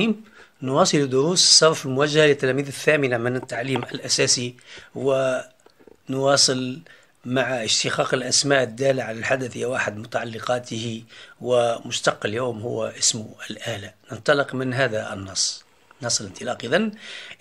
الرحيم نواصل دروس الصرف الموجهة للتلاميذ الثامنة من التعليم الأساسي ونواصل مع اشتقاق الأسماء الدالة على الحدث وأحد متعلقاته ومشتق اليوم هو اسمه الآلة ننطلق من هذا النص نص الانطلاق إذن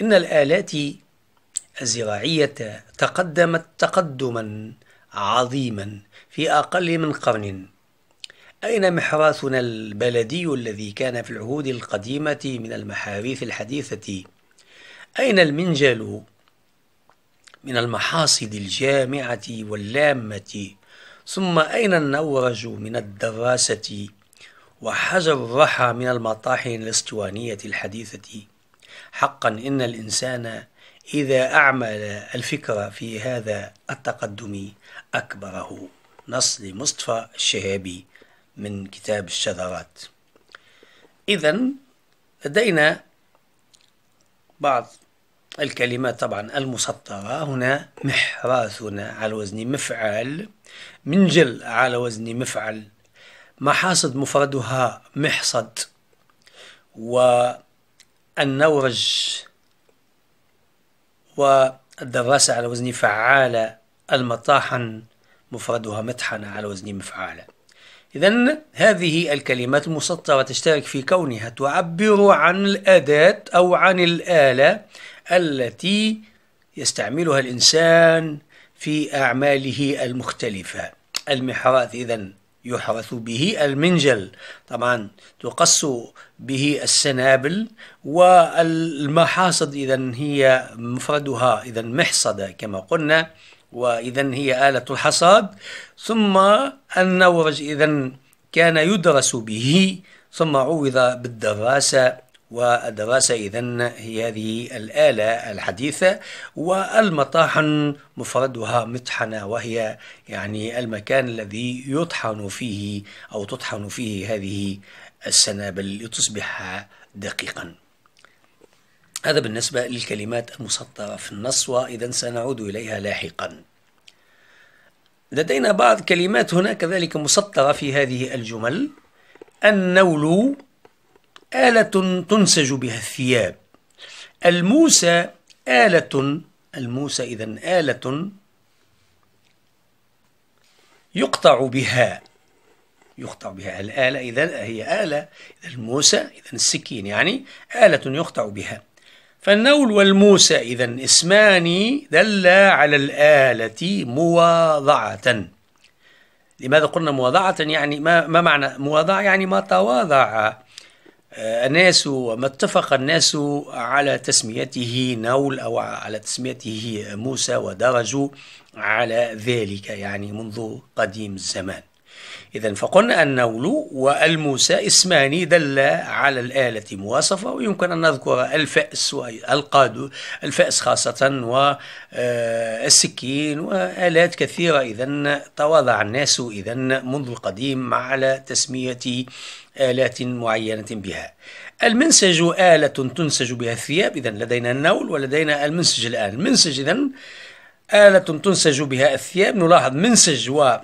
إن الآلات الزراعية تقدمت تقدما عظيما في أقل من قرن أين محراثنا البلدي الذي كان في العهود القديمة من المحاريث الحديثة؟ أين المنجل من المحاصد الجامعة واللامة؟ ثم أين النورج من الدراسة؟ وحجر الرحى من المطاحن الاسطوانية الحديثة؟ حقا إن الإنسان إذا أعمل الفكرة في هذا التقدم أكبره نص لمصطفى الشهابي من كتاب الشذرات إذا لدينا بعض الكلمات طبعا المسطرة هنا محراثنا على وزن مفعل منجل على وزن مفعل محاصد مفردها محصد والنورج والدراسة على وزن فعالة المطاحن مفردها متحنة على وزن مفعالة إذا هذه الكلمات المسطرة تشترك في كونها تعبر عن الأداة أو عن الآلة التي يستعملها الإنسان في أعماله المختلفة المحراث إذا يحرث به المنجل طبعا تقص به السنابل والمحاصد إذا هي مفردها إذا محصدة كما قلنا وإذا هي آلة الحصاد ثم النورج إذا كان يدرس به ثم عوض بالدراسة والدراسة إذا هي هذه الآلة الحديثة والمطاحن مفردها مطحنة وهي يعني المكان الذي يطحن فيه أو تطحن فيه هذه السنابل لتصبح دقيقاً هذا بالنسبة للكلمات المسطرة في النص وإذا سنعود إليها لاحقا لدينا بعض كلمات هنا كذلك مسطرة في هذه الجمل النول آلة تنسج بها الثياب الموسى آلة الموسى إذا آلة يقطع بها يقطع بها الآلة إذا هي آلة الموسى إذا السكين يعني آلة يقطع بها فالنول والموسى إذا اسمان دلا على الآلة مواضعة لماذا قلنا مواضعة يعني ما, ما معنى مواضعة يعني ما تواضع آه، الناس وما اتفق الناس على تسميته نول أو على تسميته موسى ودرجوا على ذلك يعني منذ قديم الزمان إذا فقلنا النول والموسى اسمان دلا على الآلة مواصفة ويمكن أن نذكر الفأس والقادو الفأس خاصة والسكين آه، وآلات كثيرة إذا تواضع الناس إذا منذ القديم على تسمية آلات معينة بها المنسج آلة تنسج بها الثياب إذا لدينا النول ولدينا المنسج الآن المنسج إذا آلة تنسج بها الثياب نلاحظ منسج و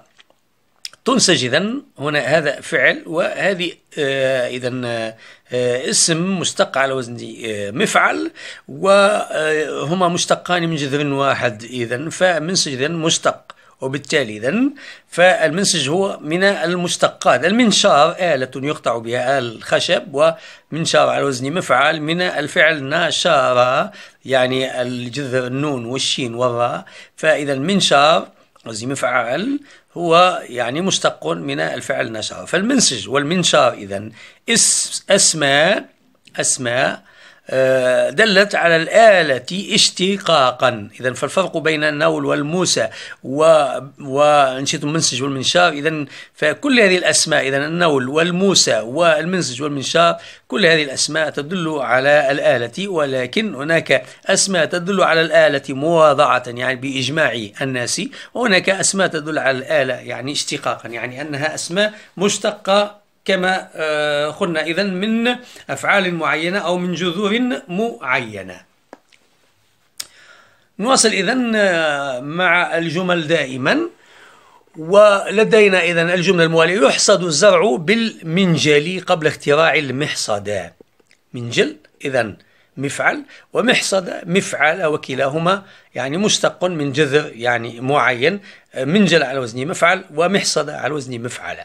تنسج إذا هنا هذا فعل وهذه آه، إذا آه، آه، اسم مشتق على وزن مفعل وهما مشتقان من جذر واحد إذا فمنسج إذا مشتق وبالتالي إذا فالمنسج هو من المشتقات المنشار آلة يقطع بها الخشب ومنشار على وزن مفعل من الفعل ناشر يعني الجذر النون والشين والراء فإذا المنشار وزن مفعل هو يعني مشتق من الفعل نشر فالمنسج والمنشار إذا اسماء أسماء آه، دلت على الآلة اشتقاقا إذا فالفرق بين النول والموسى و... وانشيط منسج والمنشار إذا فكل هذه الأسماء إذا النول والموسى والمنسج والمنشار كل هذه الأسماء تدل على الآلة ولكن هناك أسماء تدل على الآلة مواضعة يعني بإجماع الناس وهناك أسماء تدل على الآلة يعني اشتقاقا يعني أنها أسماء مشتقة كما آه، قلنا إذا من أفعال معينة أو من جذور معينة نواصل إذا آه، مع الجمل دائما ولدينا إذا الجملة الموالية يحصد الزرع بالمنجل قبل اختراع المحصدة منجل إذا مفعل ومحصد مفعل وكلاهما يعني مشتق من جذر يعني معين منجل على وزن مفعل ومحصد على وزن مفعل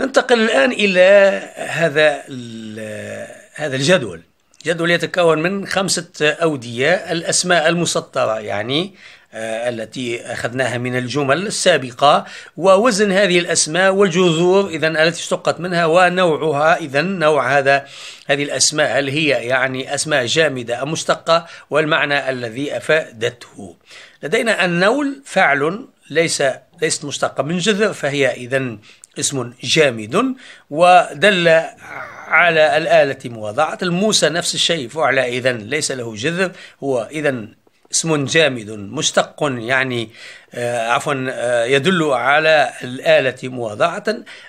ننتقل الآن إلى هذا هذا الجدول جدول يتكون من خمسة أودية الأسماء المسطرة يعني آه، التي أخذناها من الجمل السابقة ووزن هذه الأسماء والجذور إذا التي اشتقت منها ونوعها إذا نوع هذا هذه الأسماء هل هي يعني أسماء جامدة أم مشتقة والمعنى الذي أفادته لدينا النول فعل ليس ليست مشتقة من جذر فهي إذا اسم جامد ودل على الآلة مواضعة الموسى نفس الشيء فعل إذا ليس له جذر هو إذا اسم جامد مشتق يعني آه، عفوا آه، يدل على الآلة مواضعة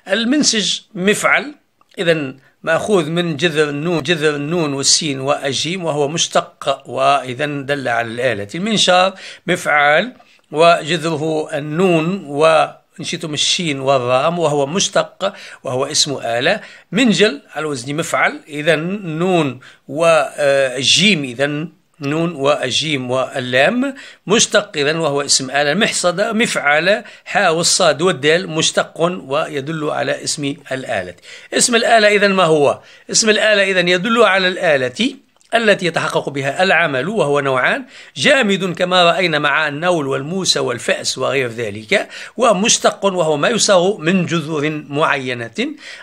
المنسج مفعل إذا مأخوذ من جذر النون جذر النون والسين والجيم وهو مشتق وإذا دل على الآلة المنشار مفعال وجذره النون و إن شئتم الشين والرام وهو مشتق وهو اسم آلة منجل على وزن مفعل إذا نون وجيم إذا نون والجيم واللام مشتق اذا وهو اسم آلة محصدة مفعل حاء والصاد والدال مشتق ويدل على اسم الآلة اسم الآلة إذا ما هو؟ اسم الآلة إذا يدل على الآلة التي يتحقق بها العمل وهو نوعان جامد كما رأينا مع النول والموسى والفأس وغير ذلك ومشتق وهو ما يصاغ من جذور معينة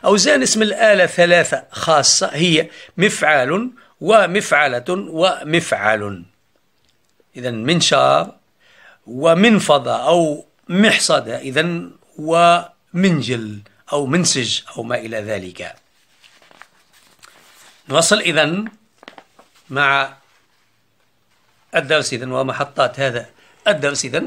أوزان اسم الآلة ثلاثة خاصة هي مفعال ومفعلة ومفعل إذا منشار ومنفضة أو محصدة إذا ومنجل أو منسج أو ما إلى ذلك نواصل إذا مع الدرس إذا ومحطات هذا الدرس إذا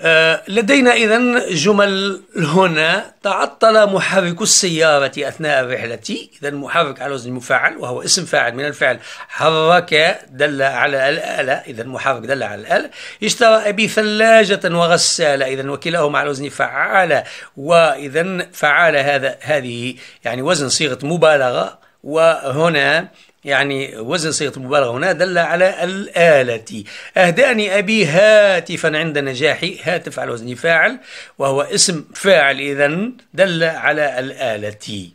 آه، لدينا إذا جمل هنا تعطل محرك السيارة أثناء الرحلة إذا محرك على وزن مفعل وهو اسم فاعل من الفعل حرك دل على الآلة إذا محرك دل على الآلة اشترى أبي ثلاجة وغسالة إذا وكلاهما على وزن فعال وإذا فعال هذا هذه يعني وزن صيغة مبالغة وهنا يعني وزن صيغة المبالغة هنا دل على الآلة أهدأني أبي هاتفا عند نجاحي هاتف على وزن فاعل وهو اسم فاعل إذا دل على الآلة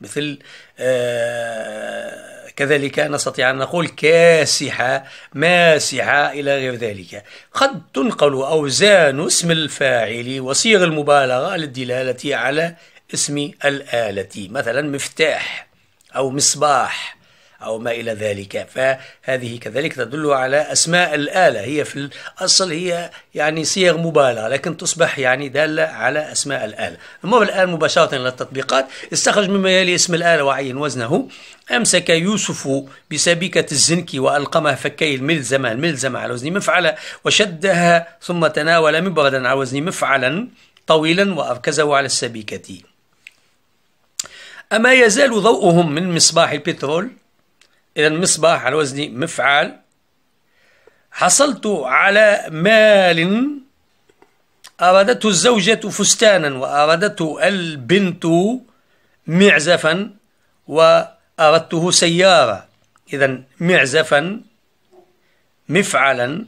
مثل آه كذلك نستطيع أن نقول كاسحة ماسحة إلى غير ذلك قد تنقل أوزان اسم الفاعل وصيغ المبالغة للدلالة على اسم الآلة مثلا مفتاح أو مصباح أو ما إلى ذلك فهذه كذلك تدل على أسماء الآلة هي في الأصل هي يعني صيغ مبالغة لكن تصبح يعني دالة على أسماء الآلة أما الآن مباشرة إلى التطبيقات استخرج مما يلي اسم الآلة وعين وزنه أمسك يوسف بسبيكة الزنك وألقمها فكي الملزمة الملزمة على وزن مفعلة وشدها ثم تناول مبردا على وزن مفعلا طويلا وأركزه على السبيكة أما يزال ضوءهم من مصباح البترول إذا مصباح على وزن مفعال حصلت على مال أرادته الزوجة فستانا وأرادته البنت معزفا وأردته سيارة إذا معزفا مفعلا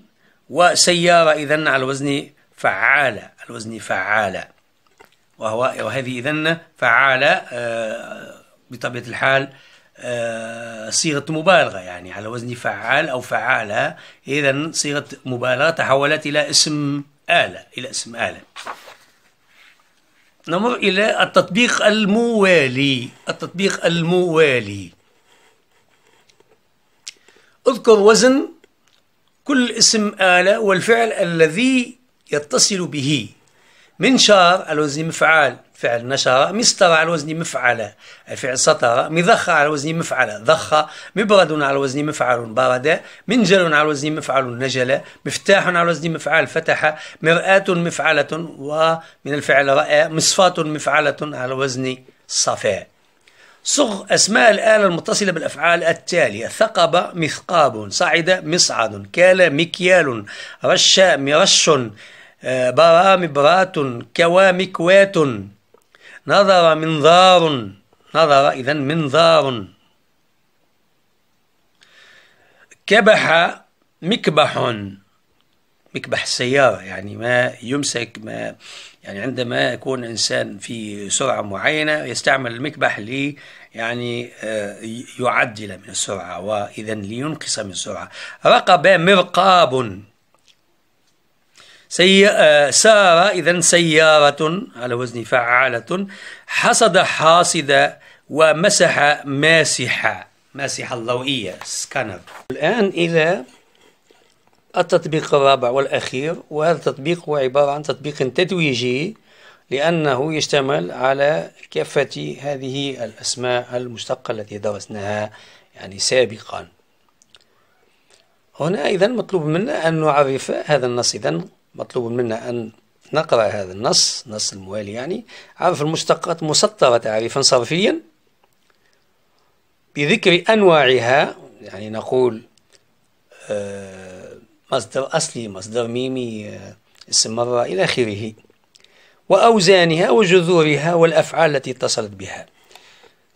وسيارة إذا على وزن فعالة على وزن فعالة وهو وهذه إذا فعالة آه، بطبيعة الحال آه، صيغة مبالغة يعني على وزن فعال أو فعالة إذا صيغة مبالغة تحولت إلى اسم آلة إلى اسم آلة نمر إلى التطبيق الموالي التطبيق الموالي اذكر وزن كل اسم آلة والفعل الذي يتصل به منشار على وزن مفعال فعل نشر مستر على وزن مفعل الفعل سطر مضخ على وزن مفعل ضخ مبرد على وزن مفعل برد منجل على وزن مفعل نجل مفتاح على وزن مفعل فتح مرآة مفعلة ومن الفعل رأى مصفاة مفعلة على وزن صفاء صغ أسماء الآلة المتصلة بالأفعال التالية ثقب مثقاب صعد مصعد كال مكيال رش مرش آه، برا مبرات كوا مكوات نظر منظار نظر إذا منظار كبح مكبح مكبح السيارة يعني ما يمسك ما يعني عندما يكون إنسان في سرعة معينة يستعمل المكبح لي يعني آه، يعدل من السرعة وإذا لينقص من السرعة رقب مرقاب سي... آه، سارة إذا سيارة على وزن فعالة حصد حاصد ومسح ماسحة ماسحة ضوئية سكانر الآن إلى التطبيق الرابع والأخير وهذا التطبيق هو عبارة عن تطبيق تتويجي لأنه يشتمل على كافة هذه الأسماء المشتقة التي درسناها يعني سابقا هنا إذا مطلوب منا أن نعرف هذا النص إذا مطلوب منا أن نقرأ هذا النص نص الموالي يعني عرف المشتقات مسطرة تعريفا صرفيا بذكر أنواعها يعني نقول آه، مصدر أصلي مصدر ميمي آه، اسم مره إلى آخره وأوزانها وجذورها والأفعال التي اتصلت بها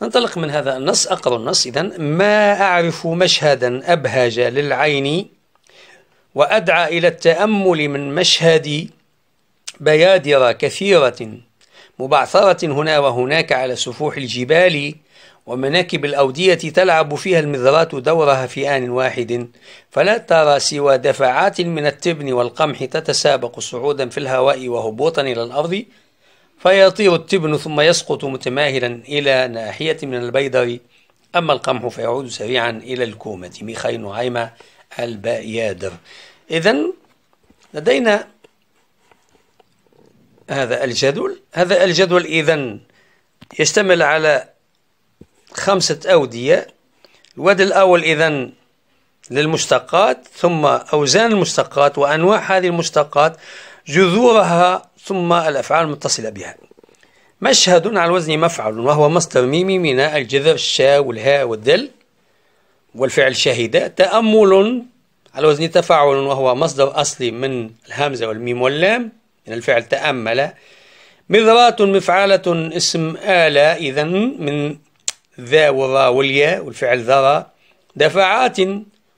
ننطلق من هذا النص أقرأ النص اذا ما أعرف مشهدا أبهج للعين وأدعى إلى التأمل من مشهد بيادر كثيرة مبعثرة هنا وهناك على سفوح الجبال ومناكب الأودية تلعب فيها المذرات دورها في آن واحد فلا ترى سوى دفعات من التبن والقمح تتسابق صعودا في الهواء وهبوطا إلى الأرض فيطير التبن ثم يسقط متماهلا إلى ناحية من البيدر أما القمح فيعود سريعا إلى الكومة ميخائيل نعيمة البيادر إذا لدينا هذا الجدول هذا الجدول إذا يشتمل على خمسة أودية الواد الأول إذا للمشتقات ثم أوزان المشتقات وأنواع هذه المشتقات جذورها ثم الأفعال المتصلة بها مشهد على وزن مفعل وهو مصدر ميمي من الجذر الشاء والهاء والدل والفعل شهد تأمل على وزن تفاعل وهو مصدر أصلي من الهمزة والميم واللام من الفعل تأمل مذراة مفعالة اسم آلة إذا من ذا وراء والياء والفعل ذرى دفعات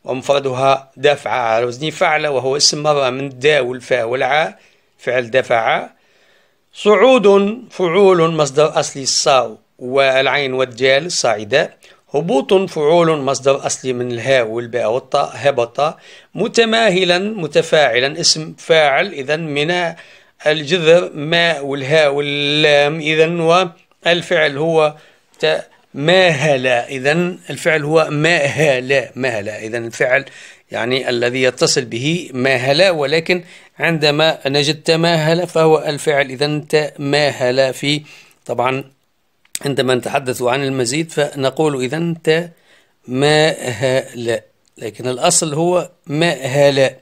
ومفردها دفع على وزن فعل وهو اسم مرة من دا والفاء والعاء فعل دفع صعود فعول مصدر أصلي الصاء والعين والدال الصاعدة هبوط فعول مصدر أصلي من الهاء والباء والطاء هبط متماهلا متفاعلا اسم فاعل إذا من الجذر ماء والهاء واللام إذا والفعل هو ماهلا إذا الفعل هو ماهلا ماهلا إذا الفعل يعني الذي يتصل به ماهلا ولكن عندما نجد تماهل فهو الفعل إذا تماهل في طبعا عندما نتحدث عن المزيد فنقول إذا ما لا لكن الأصل هو ما هلا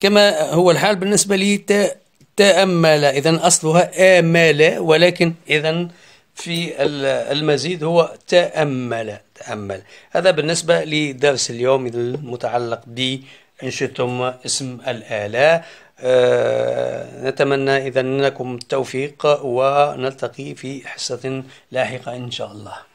كما هو الحال بالنسبة لي تأمل إذا أصلها آمال ولكن إذا في المزيد هو تأمل تأمل هذا بالنسبة لدرس اليوم المتعلق ب إن شئتم اسم الآلة آه، نتمنى إذا لكم التوفيق ونلتقي في حصة لاحقة إن شاء الله